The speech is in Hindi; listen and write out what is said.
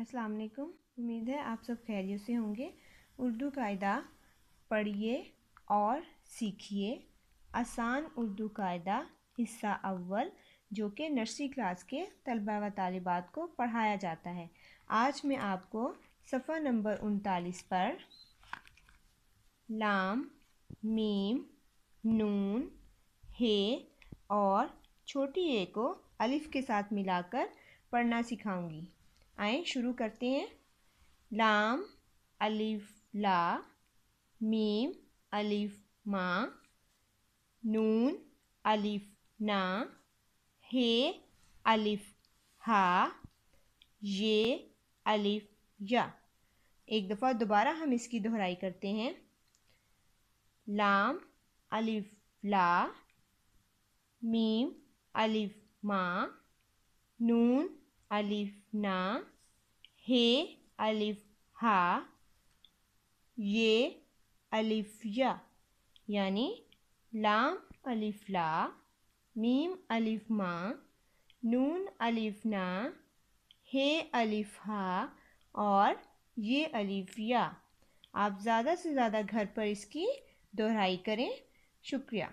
अस्सलाम वालेकुम उम्मीद है आप सब खैरियत से होंगे उर्दू कायदा पढ़िए और सीखिए आसान उर्दू कायदा हिस्सा अव्वल जो कि नर्सरी क्लास के तलबा व तालिबात को पढ़ाया जाता है आज मैं आपको सफ़ा नंबर उनतालीस पर लाम मीम नून हे और छोटी ए को अलिफ़ के साथ मिलाकर पढ़ना सिखाऊंगी आए शुरू करते हैं लाम अलिफ ला मीम अलिफ मा नून अलिफ ना हे अलिफ हा ये अलिफ या एक दफ़ा दोबारा हम इसकी दोहराई करते हैं लाम अलिफ ला मीम अलिफ मा नून अलिफ ना हे अलिफ हा ये अलिफ या यानी लाम अलिफ ला मीम अलिफ मा नून अलिफ ना हे अलिफ हा और ये अलिफ या आप ज़्यादा से ज़्यादा घर पर इसकी दोहराई करें शुक्रिया